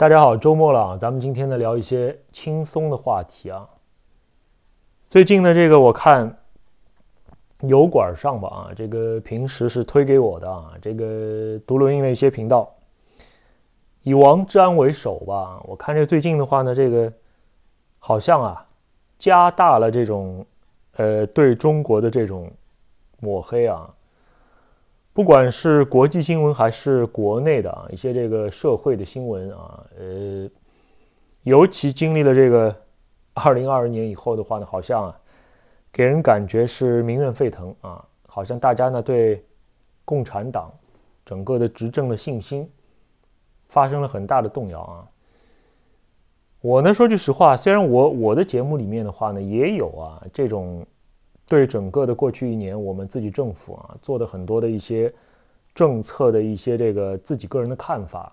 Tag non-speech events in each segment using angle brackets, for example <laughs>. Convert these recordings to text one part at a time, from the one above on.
大家好，周末了啊，咱们今天呢聊一些轻松的话题啊。最近呢，这个我看油管上吧啊，这个平时是推给我的啊，这个读录音的一些频道，以王志安为首吧，我看这最近的话呢，这个好像啊，加大了这种呃对中国的这种抹黑啊。不管是国际新闻还是国内的啊，一些这个社会的新闻啊，呃，尤其经历了这个二零二二年以后的话呢，好像给人感觉是民怨沸腾啊，好像大家呢对共产党整个的执政的信心发生了很大的动摇啊。我呢说句实话，虽然我我的节目里面的话呢也有啊这种。对整个的过去一年，我们自己政府啊做的很多的一些政策的一些这个自己个人的看法，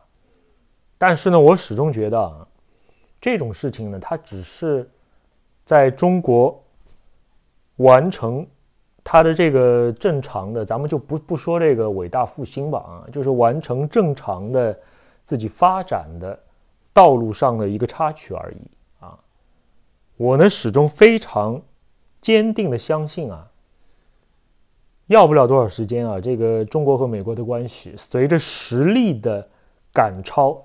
但是呢，我始终觉得啊，这种事情呢，它只是在中国完成它的这个正常的，咱们就不不说这个伟大复兴吧啊，就是完成正常的自己发展的道路上的一个插曲而已啊。我呢始终非常。坚定的相信啊，要不了多少时间啊，这个中国和美国的关系，随着实力的赶超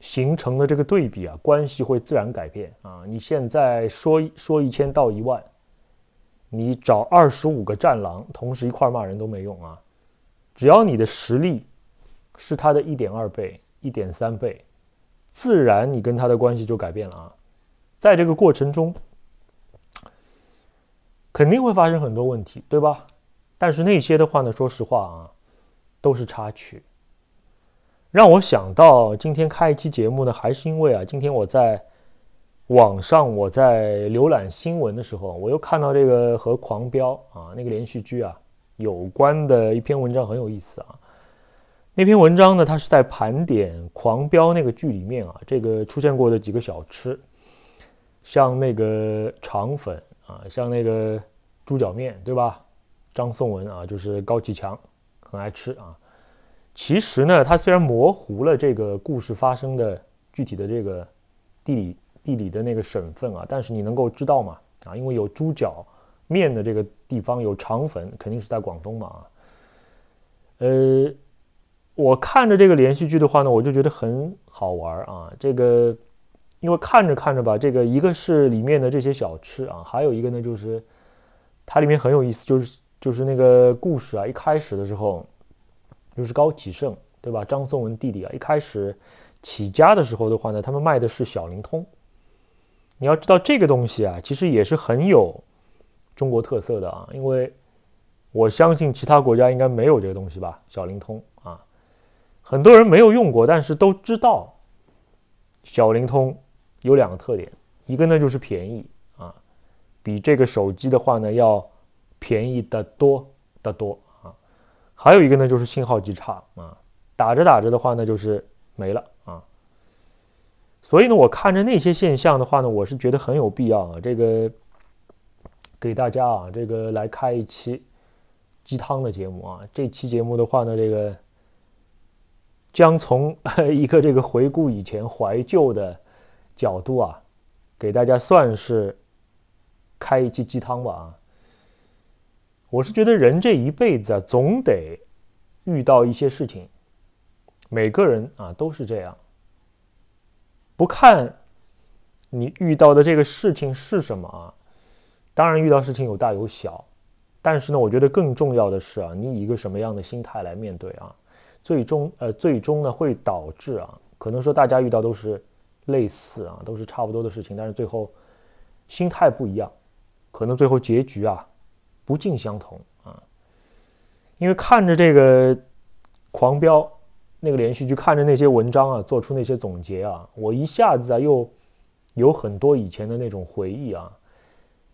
形成的这个对比啊，关系会自然改变啊。你现在说说一千到一万，你找二十五个战狼同时一块骂人都没用啊，只要你的实力是他的一点二倍、一点三倍，自然你跟他的关系就改变了啊。在这个过程中。肯定会发生很多问题，对吧？但是那些的话呢，说实话啊，都是插曲。让我想到今天开一期节目呢，还是因为啊，今天我在网上我在浏览新闻的时候，我又看到这个和《狂飙》啊那个连续剧啊有关的一篇文章，很有意思啊。那篇文章呢，它是在盘点《狂飙》那个剧里面啊这个出现过的几个小吃，像那个肠粉啊，像那个。猪脚面对吧，张颂文啊，就是高启强，很爱吃啊。其实呢，他虽然模糊了这个故事发生的具体的这个地理地理的那个省份啊，但是你能够知道嘛啊，因为有猪脚面的这个地方有肠粉，肯定是在广东嘛啊。呃，我看着这个连续剧的话呢，我就觉得很好玩啊。这个因为看着看着吧，这个一个是里面的这些小吃啊，还有一个呢就是。它里面很有意思，就是就是那个故事啊，一开始的时候，就是高启盛对吧？张颂文弟弟啊，一开始起家的时候的话呢，他们卖的是小灵通。你要知道这个东西啊，其实也是很有中国特色的啊，因为我相信其他国家应该没有这个东西吧？小灵通啊，很多人没有用过，但是都知道小灵通有两个特点，一个呢就是便宜。比这个手机的话呢要便宜的多的多啊，还有一个呢就是信号极差啊，打着打着的话呢就是没了啊，所以呢我看着那些现象的话呢，我是觉得很有必要啊，这个给大家啊这个来开一期鸡汤的节目啊，这期节目的话呢这个将从 <laughs> 一个这个回顾以前怀旧的角度啊，给大家算是。开一剂鸡汤吧啊！我是觉得人这一辈子啊，总得遇到一些事情，每个人啊都是这样。不看你遇到的这个事情是什么啊，当然遇到事情有大有小，但是呢，我觉得更重要的是啊，你以一个什么样的心态来面对啊，最终呃，最终呢会导致啊，可能说大家遇到都是类似啊，都是差不多的事情，但是最后心态不一样。可能最后结局啊，不尽相同啊。因为看着这个狂飙那个连续剧，看着那些文章啊，做出那些总结啊，我一下子啊又有很多以前的那种回忆啊。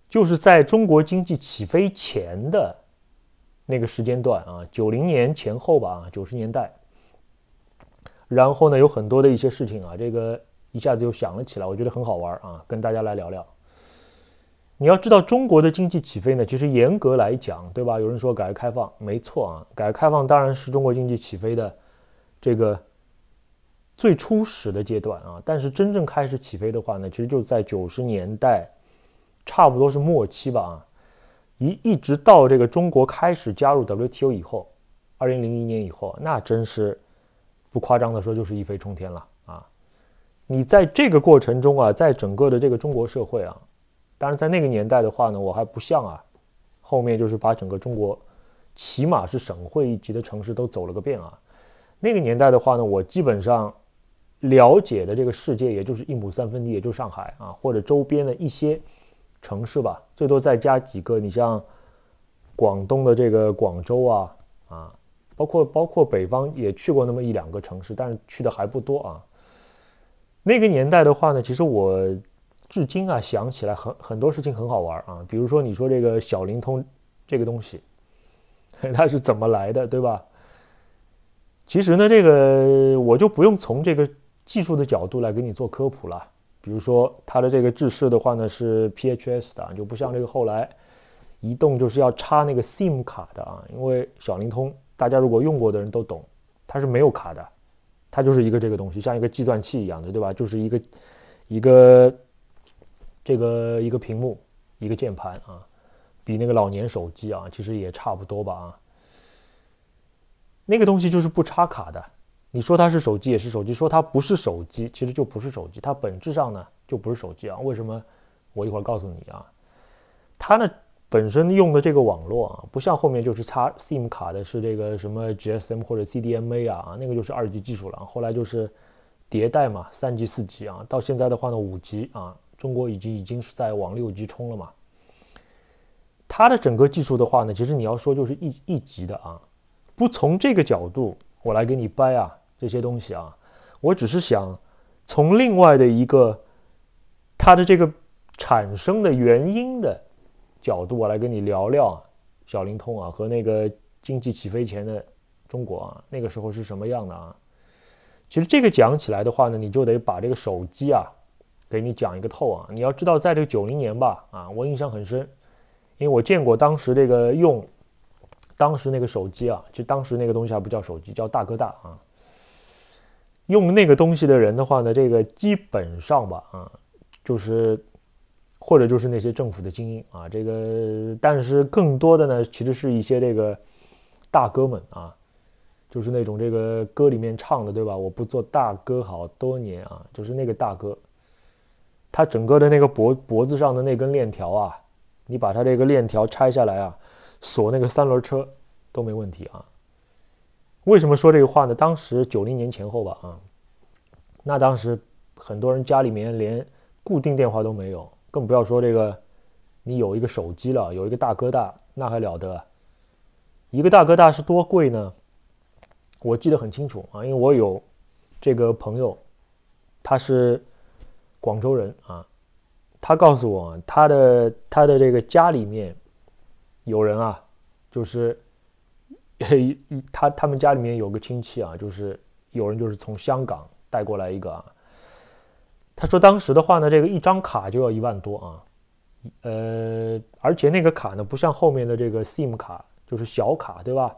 就是在中国经济起飞前的那个时间段啊，九零年前后吧，九十年代。然后呢，有很多的一些事情啊，这个一下子就想了起来，我觉得很好玩啊，跟大家来聊聊。你要知道，中国的经济起飞呢，其实严格来讲，对吧？有人说改革开放没错啊，改革开放当然是中国经济起飞的这个最初始的阶段啊。但是真正开始起飞的话呢，其实就在九十年代，差不多是末期吧啊。一一直到这个中国开始加入 WTO 以后，二零零一年以后，那真是不夸张的说就是一飞冲天了啊。你在这个过程中啊，在整个的这个中国社会啊。当然，在那个年代的话呢，我还不像啊，后面就是把整个中国，起码是省会一级的城市都走了个遍啊。那个年代的话呢，我基本上了解的这个世界，也就是一亩三分地，也就上海啊，或者周边的一些城市吧，最多再加几个。你像广东的这个广州啊啊，包括包括北方也去过那么一两个城市，但是去的还不多啊。那个年代的话呢，其实我。至今啊，想起来很很多事情很好玩啊，比如说你说这个小灵通这个东西，<laughs> 它是怎么来的，对吧？其实呢，这个我就不用从这个技术的角度来给你做科普了。比如说它的这个制式的话呢是 PHS 的，就不像这个后来移动就是要插那个 SIM 卡的啊，因为小灵通大家如果用过的人都懂，它是没有卡的，它就是一个这个东西，像一个计算器一样的，对吧？就是一个一个。这个一个屏幕，一个键盘啊，比那个老年手机啊，其实也差不多吧啊。那个东西就是不插卡的，你说它是手机也是手机，说它不是手机，其实就不是手机。它本质上呢就不是手机啊？为什么？我一会儿告诉你啊。它呢本身用的这个网络啊，不像后面就是插 SIM 卡的是这个什么 GSM 或者 CDMA 啊，那个就是二级技术了。后来就是迭代嘛，三级、四级啊，到现在的话呢五级啊。中国已经已经是在往六级冲了嘛？它的整个技术的话呢，其实你要说就是一一级的啊，不从这个角度我来给你掰啊这些东西啊，我只是想从另外的一个它的这个产生的原因的角度，我来跟你聊聊小灵通啊和那个经济起飞前的中国啊，那个时候是什么样的啊？其实这个讲起来的话呢，你就得把这个手机啊。给你讲一个透啊！你要知道，在这个九零年吧，啊，我印象很深，因为我见过当时这个用，当时那个手机啊，就当时那个东西还不叫手机，叫大哥大啊。用那个东西的人的话呢，这个基本上吧，啊，就是或者就是那些政府的精英啊，这个，但是更多的呢，其实是一些这个大哥们啊，就是那种这个歌里面唱的，对吧？我不做大哥好多年啊，就是那个大哥。他整个的那个脖脖子上的那根链条啊，你把它这个链条拆下来啊，锁那个三轮车都没问题啊。为什么说这个话呢？当时九零年前后吧啊，那当时很多人家里面连固定电话都没有，更不要说这个，你有一个手机了，有一个大哥大，那还了得？一个大哥大是多贵呢？我记得很清楚啊，因为我有这个朋友，他是。广州人啊，他告诉我，他的他的这个家里面有人啊，就是 <laughs> 他他们家里面有个亲戚啊，就是有人就是从香港带过来一个啊。他说当时的话呢，这个一张卡就要一万多啊，呃，而且那个卡呢，不像后面的这个 SIM 卡，就是小卡对吧？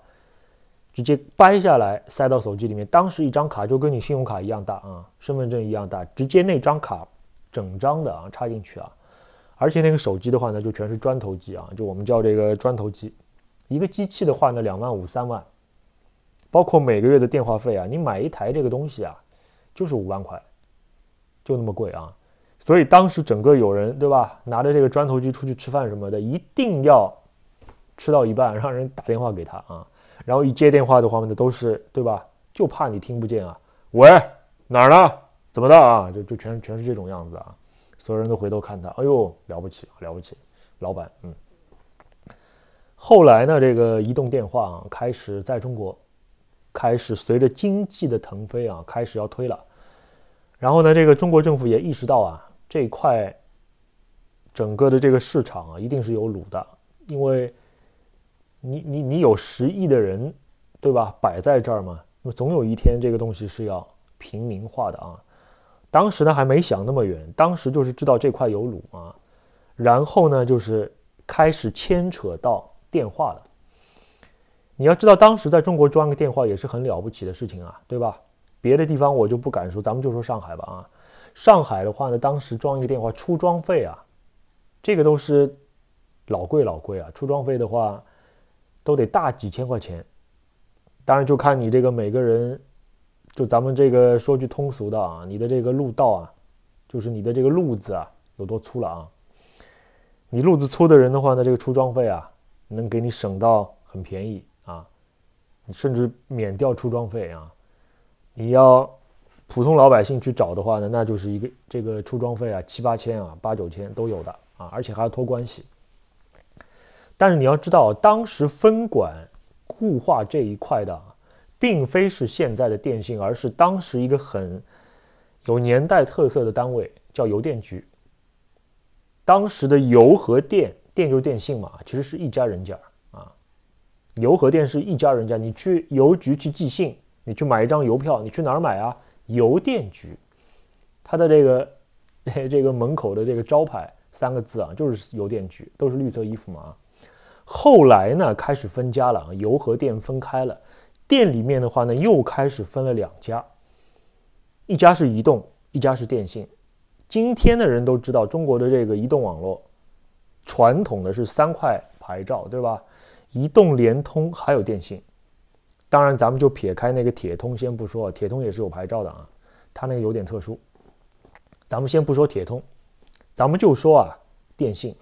直接掰下来塞到手机里面，当时一张卡就跟你信用卡一样大啊，身份证一样大，直接那张卡。整张的啊，插进去啊，而且那个手机的话呢，就全是砖头机啊，就我们叫这个砖头机。一个机器的话呢，两万五三万，包括每个月的电话费啊，你买一台这个东西啊，就是五万块，就那么贵啊。所以当时整个有人对吧，拿着这个砖头机出去吃饭什么的，一定要吃到一半让人打电话给他啊，然后一接电话的话呢，都是对吧，就怕你听不见啊，喂，哪儿呢？怎么的啊？就就全全是这种样子啊！所有人都回头看他，哎呦，了不起了不起，老板，嗯。后来呢，这个移动电话开始在中国开始随着经济的腾飞啊，开始要推了。然后呢，这个中国政府也意识到啊，这块整个的这个市场啊，一定是有卤的，因为你你你有十亿的人对吧？摆在这儿嘛，那么总有一天这个东西是要平民化的啊。当时呢还没想那么远，当时就是知道这块有卤啊，然后呢就是开始牵扯到电话了。你要知道，当时在中国装个电话也是很了不起的事情啊，对吧？别的地方我就不敢说，咱们就说上海吧啊。上海的话呢，当时装一个电话出装费啊，这个都是老贵老贵啊，出装费的话都得大几千块钱。当然就看你这个每个人。就咱们这个说句通俗的啊，你的这个路道啊，就是你的这个路子啊，有多粗了啊？你路子粗的人的话呢，这个出装费啊，能给你省到很便宜啊，你甚至免掉出装费啊。你要普通老百姓去找的话呢，那就是一个这个出装费啊，七八千啊，八九千都有的啊，而且还要托关系。但是你要知道，当时分管固化这一块的。并非是现在的电信，而是当时一个很有年代特色的单位，叫邮电局。当时的邮和电，电就电信嘛，其实是一家人家啊。邮和电是一家人家，你去邮局去寄信，你去买一张邮票，你去哪儿买啊？邮电局，它的这个 <laughs> 这个门口的这个招牌三个字啊，就是邮电局，都是绿色衣服嘛后来呢，开始分家了啊，邮和电分开了。店里面的话呢，又开始分了两家，一家是移动，一家是电信。今天的人都知道，中国的这个移动网络，传统的是三块牌照，对吧？移动、联通还有电信。当然，咱们就撇开那个铁通先不说，铁通也是有牌照的啊，它那个有点特殊。咱们先不说铁通，咱们就说啊，电信、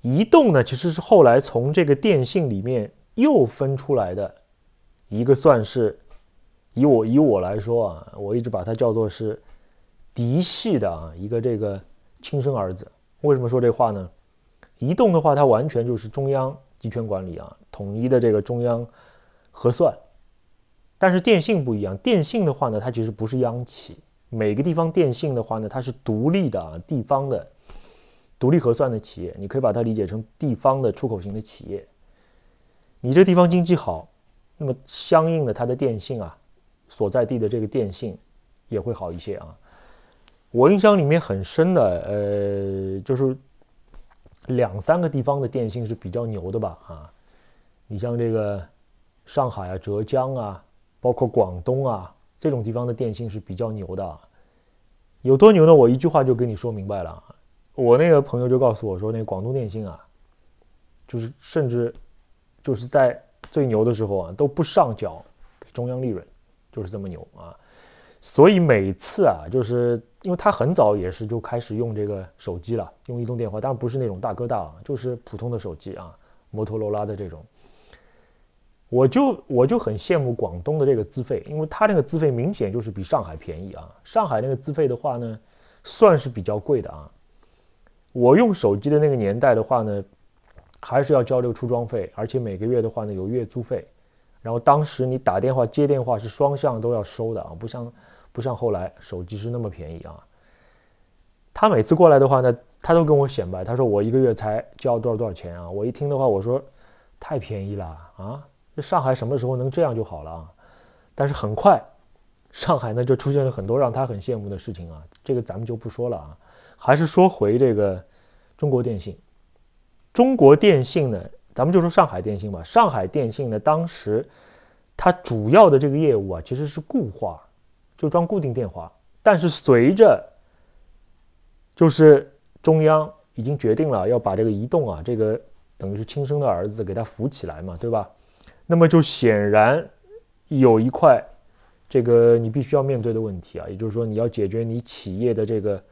移动呢，其实是后来从这个电信里面又分出来的。一个算是，以我以我来说啊，我一直把它叫做是嫡系的啊，一个这个亲生儿子。为什么说这话呢？移动的话，它完全就是中央集权管理啊，统一的这个中央核算。但是电信不一样，电信的话呢，它其实不是央企，每个地方电信的话呢，它是独立的啊，地方的独立核算的企业，你可以把它理解成地方的出口型的企业。你这地方经济好。那么相应的，它的电信啊，所在地的这个电信也会好一些啊。我印象里面很深的，呃，就是两三个地方的电信是比较牛的吧？啊，你像这个上海啊、浙江啊，包括广东啊，这种地方的电信是比较牛的。有多牛呢？我一句话就跟你说明白了。我那个朋友就告诉我说，那广东电信啊，就是甚至就是在。最牛的时候啊，都不上缴给中央利润，就是这么牛啊！所以每次啊，就是因为他很早也是就开始用这个手机了，用移动电话，当然不是那种大哥大啊，就是普通的手机啊，摩托罗拉的这种。我就我就很羡慕广东的这个资费，因为他那个资费明显就是比上海便宜啊。上海那个资费的话呢，算是比较贵的啊。我用手机的那个年代的话呢。还是要交这个出装费，而且每个月的话呢有月租费，然后当时你打电话接电话是双向都要收的啊，不像不像后来手机是那么便宜啊。他每次过来的话呢，他都跟我显摆，他说我一个月才交多少多少钱啊，我一听的话我说太便宜了啊，这上海什么时候能这样就好了啊。但是很快，上海呢就出现了很多让他很羡慕的事情啊，这个咱们就不说了啊，还是说回这个中国电信。中国电信呢，咱们就说上海电信吧。上海电信呢，当时它主要的这个业务啊，其实是固话，就装固定电话。但是随着，就是中央已经决定了要把这个移动啊，这个等于是亲生的儿子给他扶起来嘛，对吧？那么就显然有一块这个你必须要面对的问题啊，也就是说你要解决你企业的这个。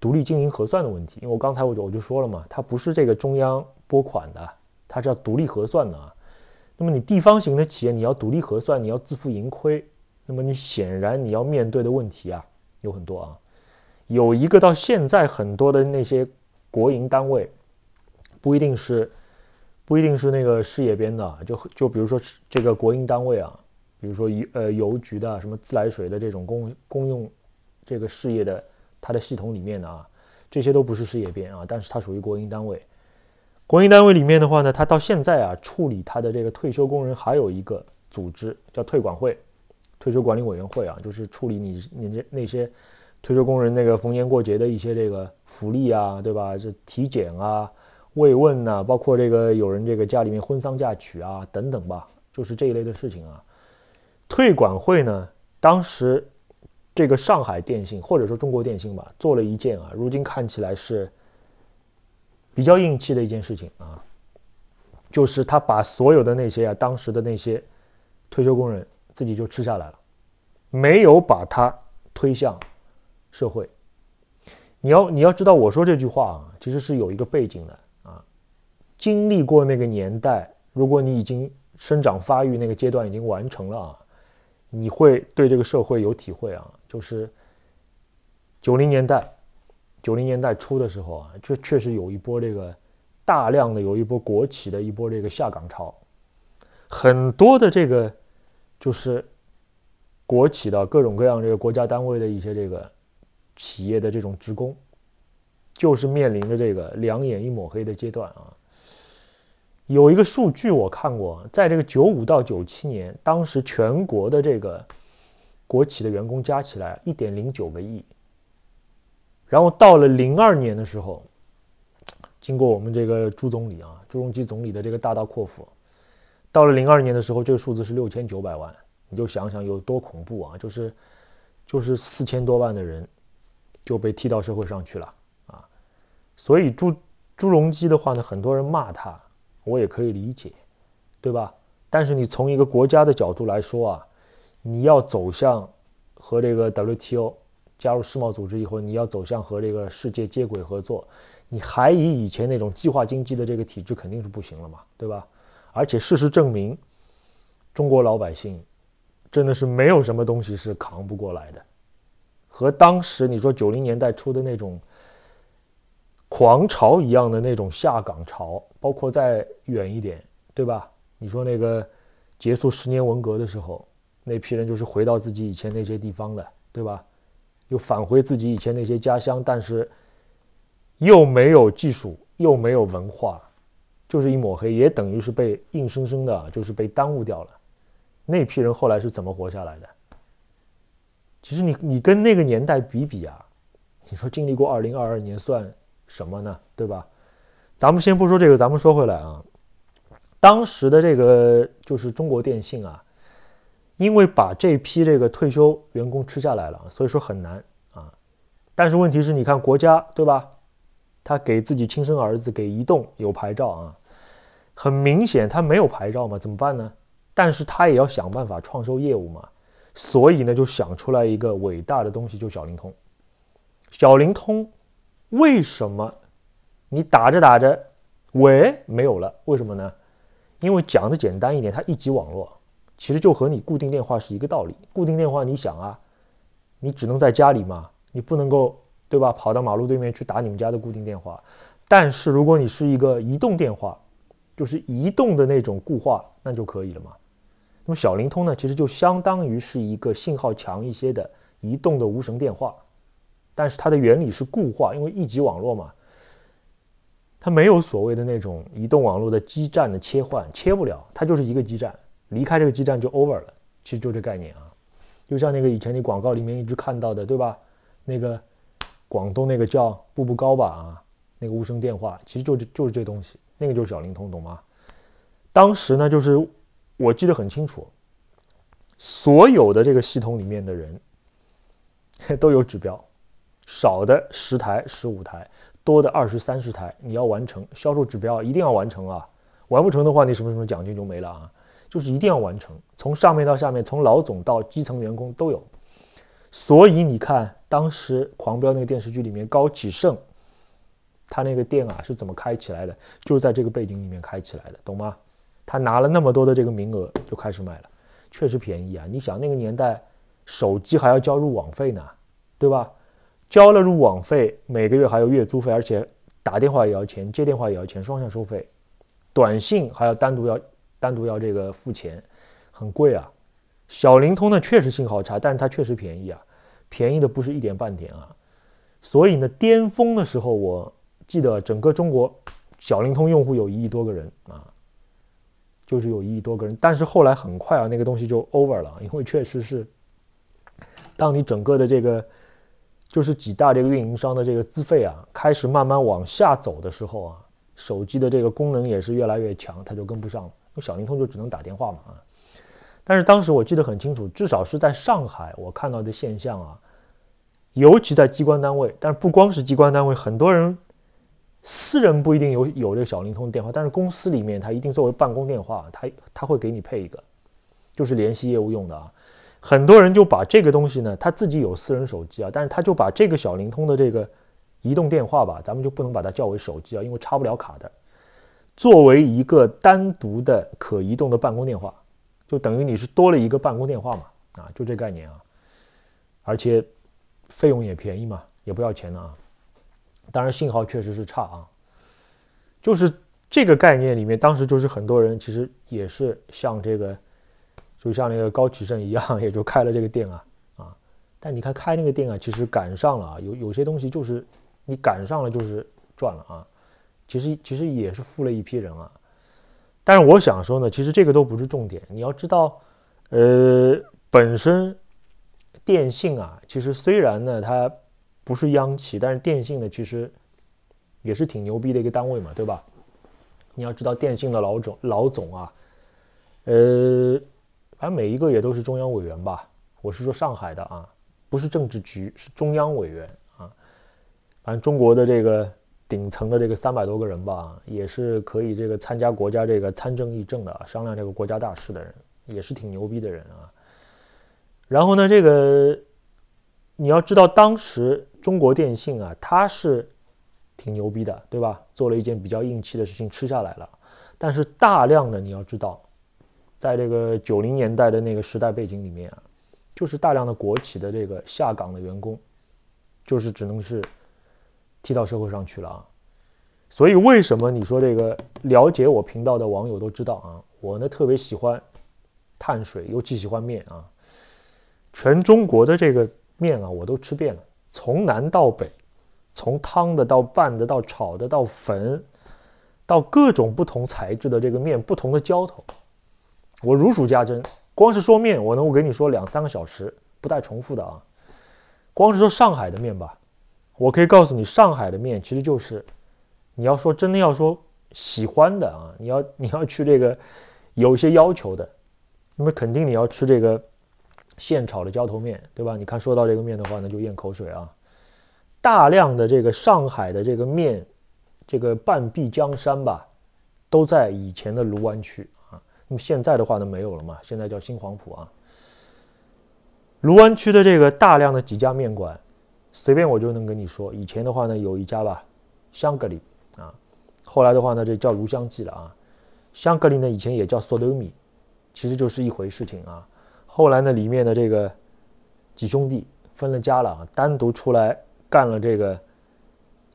独立经营核算的问题，因为我刚才我我就说了嘛，它不是这个中央拨款的，它是要独立核算的啊。那么你地方型的企业，你要独立核算，你要自负盈亏，那么你显然你要面对的问题啊有很多啊。有一个到现在很多的那些国营单位，不一定是不一定是那个事业编的，就就比如说这个国营单位啊，比如说邮呃邮局的、什么自来水的这种公公用这个事业的。它的系统里面呢、啊，这些都不是事业编啊，但是它属于国营单位。国营单位里面的话呢，它到现在啊，处理它的这个退休工人还有一个组织叫退管会，退休管理委员会啊，就是处理你你这那些退休工人那个逢年过节的一些这个福利啊，对吧？这体检啊、慰问呐，包括这个有人这个家里面婚丧嫁娶啊等等吧，就是这一类的事情啊。退管会呢，当时。这个上海电信或者说中国电信吧，做了一件啊，如今看起来是比较硬气的一件事情啊，就是他把所有的那些啊，当时的那些退休工人自己就吃下来了，没有把他推向社会。你要你要知道，我说这句话啊，其实是有一个背景的啊，经历过那个年代，如果你已经生长发育那个阶段已经完成了啊，你会对这个社会有体会啊。就是九零年代，九零年代初的时候啊，确确实有一波这个大量的有一波国企的一波这个下岗潮，很多的这个就是国企的各种各样这个国家单位的一些这个企业的这种职工，就是面临着这个两眼一抹黑的阶段啊。有一个数据我看过，在这个九五到九七年，当时全国的这个。国企的员工加起来一点零九个亿，然后到了零二年的时候，经过我们这个朱总理啊，朱镕基总理的这个大刀阔斧，到了零二年的时候，这个数字是六千九百万，你就想想有多恐怖啊！就是就是四千多万的人就被踢到社会上去了啊！所以朱朱镕基的话呢，很多人骂他，我也可以理解，对吧？但是你从一个国家的角度来说啊。你要走向和这个 WTO 加入世贸组织以后，你要走向和这个世界接轨合作，你还以以前那种计划经济的这个体制肯定是不行了嘛，对吧？而且事实证明，中国老百姓真的是没有什么东西是扛不过来的，和当时你说九零年代出的那种狂潮一样的那种下岗潮，包括再远一点，对吧？你说那个结束十年文革的时候。那批人就是回到自己以前那些地方的，对吧？又返回自己以前那些家乡，但是又没有技术，又没有文化，就是一抹黑，也等于是被硬生生的，就是被耽误掉了。那批人后来是怎么活下来的？其实你你跟那个年代比比啊，你说经历过二零二二年算什么呢？对吧？咱们先不说这个，咱们说回来啊，当时的这个就是中国电信啊。因为把这批这个退休员工吃下来了，所以说很难啊。但是问题是你看国家对吧？他给自己亲生儿子给移动有牌照啊，很明显他没有牌照嘛，怎么办呢？但是他也要想办法创收业务嘛，所以呢就想出来一个伟大的东西，就小灵通。小灵通为什么你打着打着喂没有了？为什么呢？因为讲的简单一点，它一级网络。其实就和你固定电话是一个道理。固定电话，你想啊，你只能在家里嘛，你不能够对吧？跑到马路对面去打你们家的固定电话。但是如果你是一个移动电话，就是移动的那种固话，那就可以了嘛。那么小灵通呢，其实就相当于是一个信号强一些的移动的无绳电话，但是它的原理是固话，因为一级网络嘛，它没有所谓的那种移动网络的基站的切换，切不了，它就是一个基站。离开这个基站就 over 了，其实就这概念啊，就像那个以前你广告里面一直看到的，对吧？那个广东那个叫步步高吧啊，那个无声电话，其实就就是这东西，那个就是小灵通，懂吗？当时呢，就是我记得很清楚，所有的这个系统里面的人 <laughs> 都有指标，少的十台、十五台，多的二十三十台，你要完成销售指标，一定要完成啊，完不成的话，你什么什么奖金就没了啊。就是一定要完成，从上面到下面，从老总到基层员工都有。所以你看，当时《狂飙》那个电视剧里面高启盛，他那个店啊是怎么开起来的？就在这个背景里面开起来的，懂吗？他拿了那么多的这个名额就开始卖了，确实便宜啊！你想那个年代，手机还要交入网费呢，对吧？交了入网费，每个月还有月租费，而且打电话也要钱，接电话也要钱，双向收费，短信还要单独要。单独要这个付钱，很贵啊。小灵通呢，确实信号差，但是它确实便宜啊，便宜的不是一点半点啊。所以呢，巅峰的时候，我记得整个中国小灵通用户有一亿多个人啊，就是有一亿多个人。但是后来很快啊，那个东西就 over 了，因为确实是，当你整个的这个就是几大这个运营商的这个资费啊，开始慢慢往下走的时候啊，手机的这个功能也是越来越强，它就跟不上了。小灵通就只能打电话嘛啊！但是当时我记得很清楚，至少是在上海，我看到的现象啊，尤其在机关单位，但是不光是机关单位，很多人私人不一定有有这个小灵通的电话，但是公司里面他一定作为办公电话，他他会给你配一个，就是联系业务用的啊。很多人就把这个东西呢，他自己有私人手机啊，但是他就把这个小灵通的这个移动电话吧，咱们就不能把它叫为手机啊，因为插不了卡的。作为一个单独的可移动的办公电话，就等于你是多了一个办公电话嘛？啊，就这概念啊，而且费用也便宜嘛，也不要钱的啊。当然信号确实是差啊，就是这个概念里面，当时就是很多人其实也是像这个，就像那个高启胜一样，<laughs> 也就开了这个店啊啊。但你看开那个店啊，其实赶上了啊，有有些东西就是你赶上了就是赚了啊。其实其实也是富了一批人啊，但是我想说呢，其实这个都不是重点。你要知道，呃，本身电信啊，其实虽然呢它不是央企，但是电信呢其实也是挺牛逼的一个单位嘛，对吧？你要知道，电信的老总老总啊，呃，反正每一个也都是中央委员吧。我是说上海的啊，不是政治局，是中央委员啊。反正中国的这个。顶层的这个三百多个人吧，也是可以这个参加国家这个参政议政的，商量这个国家大事的人，也是挺牛逼的人啊。然后呢，这个你要知道，当时中国电信啊，它是挺牛逼的，对吧？做了一件比较硬气的事情，吃下来了。但是大量的，你要知道，在这个九零年代的那个时代背景里面啊，就是大量的国企的这个下岗的员工，就是只能是。踢到社会上去了啊！所以为什么你说这个了解我频道的网友都知道啊？我呢特别喜欢碳水，又既喜欢面啊！全中国的这个面啊，我都吃遍了，从南到北，从汤的到拌的到炒的到粉，到各种不同材质的这个面，不同的浇头，我如数家珍。光是说面，我能够给你说两三个小时，不带重复的啊！光是说上海的面吧。我可以告诉你，上海的面其实就是，你要说真的要说喜欢的啊，你要 <laughs> 你要去这个有一些要求的，那么肯定你要吃这个现炒的浇头面，对吧？你看说到这个面的话，那就咽口水啊。大量的这个上海的这个面，这个半壁江山吧，都在以前的卢湾区啊。那么现在的话呢，没有了嘛，现在叫新黄埔啊。卢湾区的这个大量的几家面馆。随便我就能跟你说，以前的话呢，有一家吧，香格里啊，后来的话呢，这叫卢香记了啊。香格里呢，以前也叫索德米，其实就是一回事情啊。后来呢，里面的这个几兄弟分了家了啊，单独出来干了这个，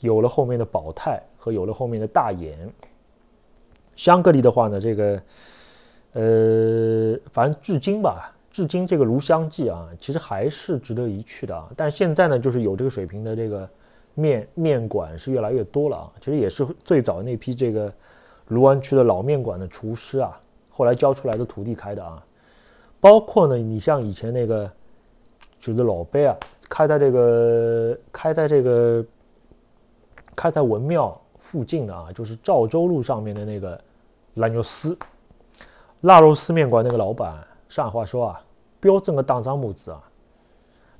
有了后面的宝泰和有了后面的大眼。香格里的话呢，这个呃，反正至今吧。至今这个炉香记啊，其实还是值得一去的啊。但现在呢，就是有这个水平的这个面面馆是越来越多了啊。其实也是最早那批这个卢湾区的老面馆的厨师啊，后来教出来的徒弟开的啊。包括呢，你像以前那个就是老贝啊，开在这个开在这个开在文庙附近的啊，就是肇州路上面的那个腊肉丝腊肉丝面馆那个老板，上海话说啊。标这个大张拇指啊！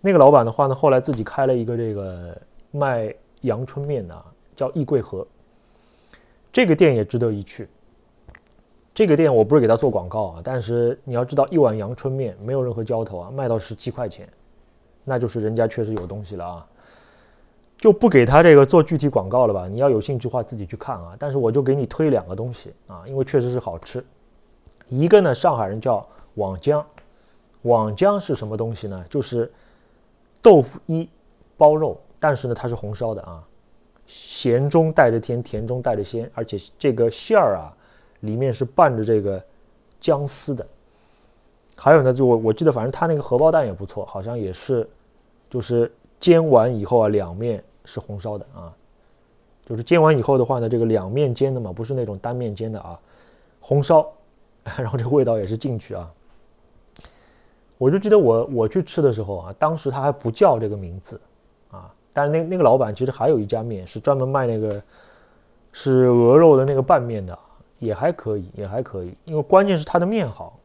那个老板的话呢，后来自己开了一个这个卖阳春面的，叫易桂和。这个店也值得一去。这个店我不是给他做广告啊，但是你要知道，一碗阳春面没有任何浇头啊，卖到十七块钱，那就是人家确实有东西了啊！就不给他这个做具体广告了吧。你要有兴趣话自己去看啊。但是我就给你推两个东西啊，因为确实是好吃。一个呢，上海人叫网江。网浆是什么东西呢？就是豆腐一包肉，但是呢它是红烧的啊，咸中带着甜，甜中带着鲜，而且这个馅儿啊里面是拌着这个姜丝的。还有呢，就我我记得，反正它那个荷包蛋也不错，好像也是，就是煎完以后啊，两面是红烧的啊，就是煎完以后的话呢，这个两面煎的嘛，不是那种单面煎的啊，红烧，<laughs> 然后这味道也是进去啊。我就记得我我去吃的时候啊，当时他还不叫这个名字，啊，但那那个老板其实还有一家面是专门卖那个是鹅肉的那个拌面的，也还可以，也还可以，因为关键是他的面好，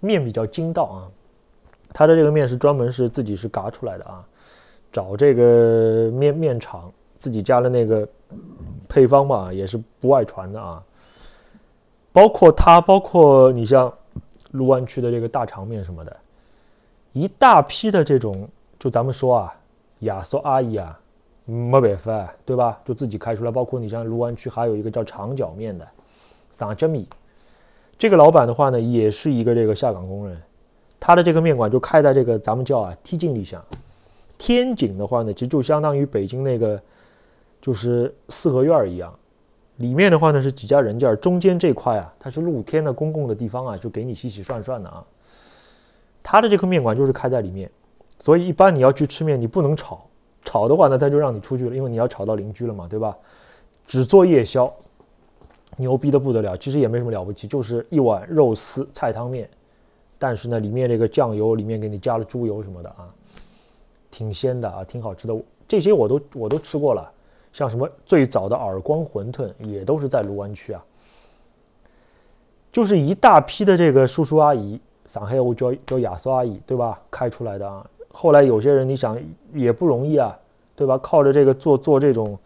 面比较筋道啊，他的这个面是专门是自己是嘎出来的啊，找这个面面厂自己家的那个配方吧，也是不外传的啊，包括他，包括你像。卢湾区的这个大场面什么的，一大批的这种，就咱们说啊，亚索阿姨啊，没办法，对吧？就自己开出来。包括你像卢湾区还有一个叫长角面的，撒家米，这个老板的话呢，也是一个这个下岗工人，他的这个面馆就开在这个咱们叫啊梯井里巷，天井的话呢，其实就相当于北京那个就是四合院一样。里面的话呢是几家人家，中间这块啊，它是露天的公共的地方啊，就给你洗洗涮涮的啊。它的这个面馆就是开在里面，所以一般你要去吃面，你不能吵，吵的话呢，他就让你出去了，因为你要吵到邻居了嘛，对吧？只做夜宵，牛逼的不得了，其实也没什么了不起，就是一碗肉丝菜汤面，但是呢，里面这个酱油里面给你加了猪油什么的啊，挺鲜的啊，挺好吃的，这些我都我都吃过了。像什么最早的耳光馄饨也都是在卢湾区啊，就是一大批的这个叔叔阿姨，上海我叫叫亚叔阿姨，对吧？开出来的啊。后来有些人你想也不容易啊，对吧？靠着这个做做这种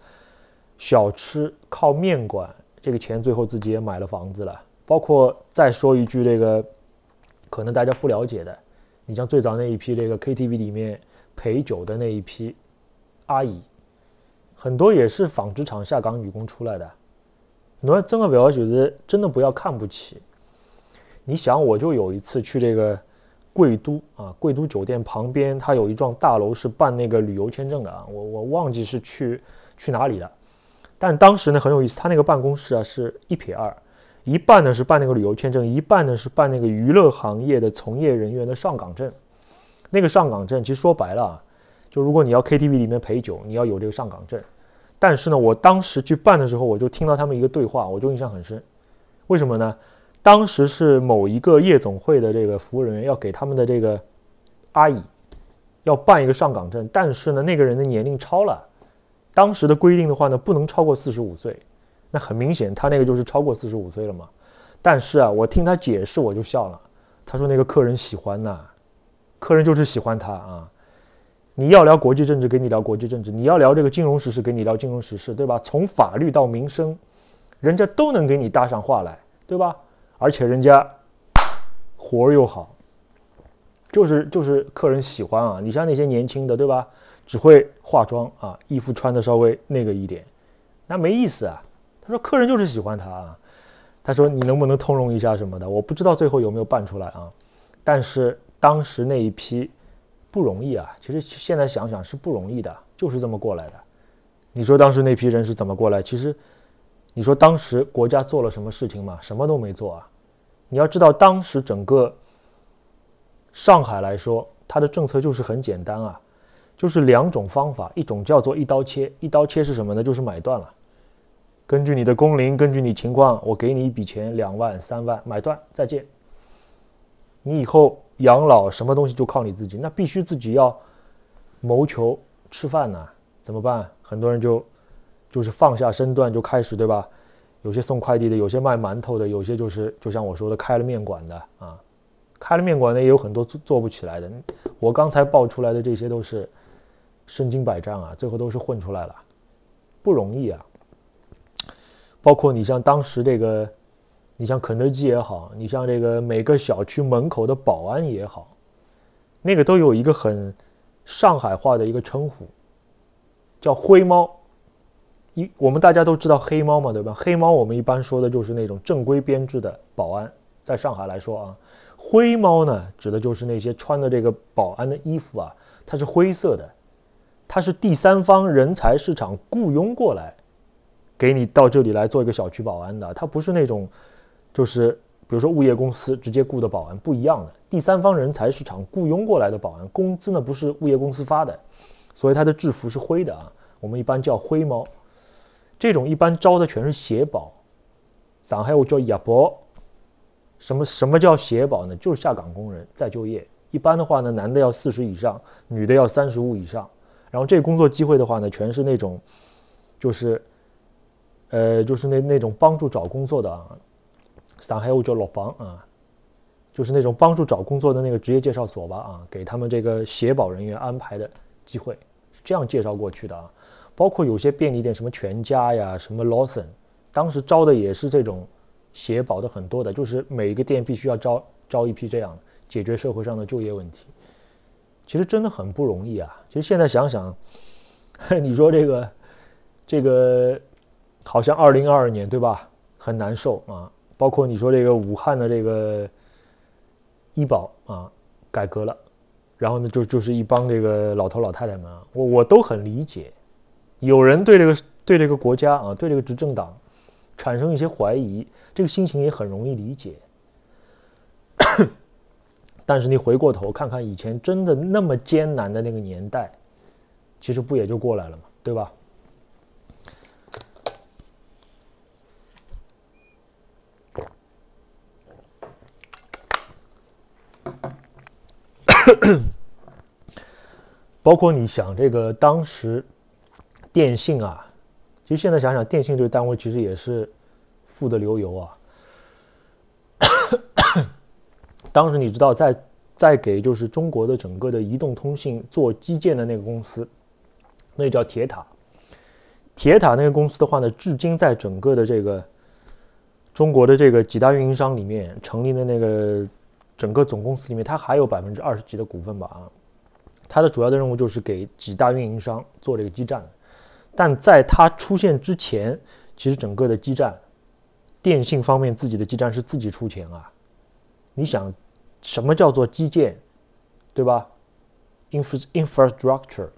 小吃，靠面馆，这个钱最后自己也买了房子了。包括再说一句，这个可能大家不了解的，你像最早那一批这个 KTV 里面陪酒的那一批阿姨。很多也是纺织厂下岗女工出来的，侬真的不要觉得真的不要看不起。你想，我就有一次去这个贵都啊，贵都酒店旁边，它有一幢大楼是办那个旅游签证的啊，我我忘记是去去哪里了。但当时呢很有意思，他那个办公室啊是一撇二，一半呢是办那个旅游签证，一半呢是办那个娱乐行业的从业人员的上岗证。那个上岗证其实说白了。就如果你要 KTV 里面陪酒，你要有这个上岗证。但是呢，我当时去办的时候，我就听到他们一个对话，我就印象很深。为什么呢？当时是某一个夜总会的这个服务人员要给他们的这个阿姨要办一个上岗证，但是呢，那个人的年龄超了。当时的规定的话呢，不能超过四十五岁。那很明显，他那个就是超过四十五岁了嘛。但是啊，我听他解释，我就笑了。他说那个客人喜欢呢，客人就是喜欢他啊。你要聊国际政治，给你聊国际政治；你要聊这个金融时事，给你聊金融时事，对吧？从法律到民生，人家都能给你搭上话来，对吧？而且人家活儿又好，就是就是客人喜欢啊。你像那些年轻的，对吧？只会化妆啊，衣服穿的稍微那个一点，那没意思啊。他说客人就是喜欢他啊。他说你能不能通融一下什么的？我不知道最后有没有办出来啊。但是当时那一批。不容易啊！其实现在想想是不容易的，就是这么过来的。你说当时那批人是怎么过来？其实，你说当时国家做了什么事情嘛？什么都没做啊！你要知道，当时整个上海来说，它的政策就是很简单啊，就是两种方法，一种叫做一刀切。一刀切是什么呢？就是买断了，根据你的工龄，根据你情况，我给你一笔钱，两万、三万，买断，再见。你以后养老什么东西就靠你自己，那必须自己要谋求吃饭呢？怎么办？很多人就就是放下身段就开始，对吧？有些送快递的，有些卖馒头的，有些就是就像我说的开了面馆的啊。开了面馆的也有很多做做不起来的。我刚才爆出来的这些都是身经百战啊，最后都是混出来了，不容易啊。包括你像当时这个。你像肯德基也好，你像这个每个小区门口的保安也好，那个都有一个很上海话的一个称呼，叫“灰猫”。一我们大家都知道黑猫嘛，对吧？黑猫我们一般说的就是那种正规编制的保安。在上海来说啊，灰猫呢，指的就是那些穿的这个保安的衣服啊，它是灰色的，它是第三方人才市场雇佣过来，给你到这里来做一个小区保安的，它不是那种。就是，比如说物业公司直接雇的保安不一样的第三方人才市场雇佣过来的保安，工资呢不是物业公司发的，所以他的制服是灰的啊，我们一般叫灰猫。这种一般招的全是协保，上海我叫亚博。什么什么叫协保呢？就是下岗工人再就业。一般的话呢，男的要四十以上，女的要三十五以上。然后这工作机会的话呢，全是那种，就是，呃，就是那那种帮助找工作的啊。上海我叫老房啊，就是那种帮助找工作的那个职业介绍所吧啊，给他们这个协保人员安排的机会，这样介绍过去的啊。包括有些便利店，什么全家呀，什么 Lawson，当时招的也是这种协保的很多的，就是每个店必须要招招一批这样，解决社会上的就业问题。其实真的很不容易啊。其实现在想想，<laughs> 你说这个这个好像二零二二年对吧？很难受啊。包括你说这个武汉的这个医保啊改革了，然后呢就就是一帮这个老头老太太们啊，我我都很理解。有人对这个对这个国家啊对这个执政党产生一些怀疑，这个心情也很容易理解。<coughs> 但是你回过头看看以前真的那么艰难的那个年代，其实不也就过来了嘛，对吧？<coughs> 包括你想这个当时电信啊，其实现在想想，电信这个单位其实也是富得流油啊。<coughs> 当时你知道，在在给就是中国的整个的移动通信做基建的那个公司，那叫铁塔。铁塔那个公司的话呢，至今在整个的这个中国的这个几大运营商里面成立的那个。整个总公司里面，它还有百分之二十几的股份吧？啊，它的主要的任务就是给几大运营商做这个基站。但在它出现之前，其实整个的基站，电信方面自己的基站是自己出钱啊。你想，什么叫做基建，对吧？infrastructure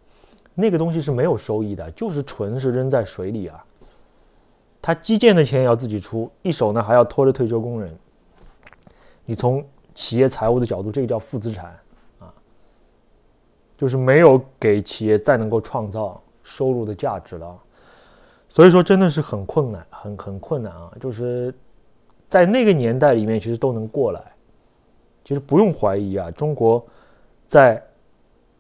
那个东西是没有收益的，就是纯是扔在水里啊。它基建的钱要自己出，一手呢还要拖着退休工人。你从。企业财务的角度，这个叫负资产，啊，就是没有给企业再能够创造收入的价值了，所以说真的是很困难，很很困难啊！就是在那个年代里面，其实都能过来，其实不用怀疑啊。中国在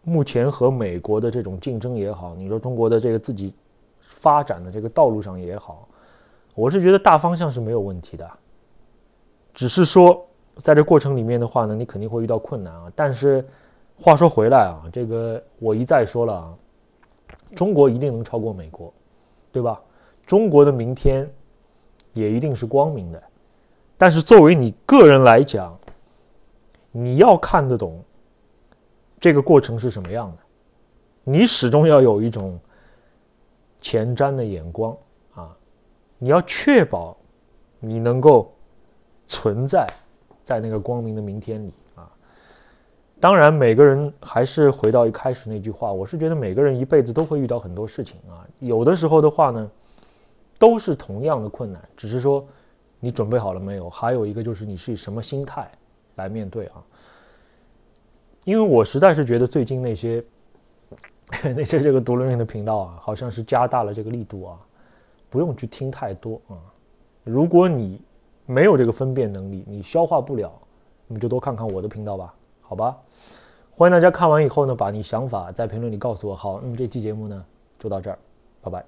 目前和美国的这种竞争也好，你说中国的这个自己发展的这个道路上也好，我是觉得大方向是没有问题的，只是说。在这过程里面的话呢，你肯定会遇到困难啊。但是话说回来啊，这个我一再说了啊，中国一定能超过美国，对吧？中国的明天也一定是光明的。但是作为你个人来讲，你要看得懂这个过程是什么样的，你始终要有一种前瞻的眼光啊。你要确保你能够存在。在那个光明的明天里啊，当然每个人还是回到一开始那句话，我是觉得每个人一辈子都会遇到很多事情啊，有的时候的话呢，都是同样的困难，只是说你准备好了没有？还有一个就是你是以什么心态来面对啊？因为我实在是觉得最近那些 <laughs> 那些这个独轮人的频道啊，好像是加大了这个力度啊，不用去听太多啊，如果你。没有这个分辨能力，你消化不了，你们就多看看我的频道吧，好吧？欢迎大家看完以后呢，把你想法在评论里告诉我。好，那么这期节目呢就到这儿，拜拜。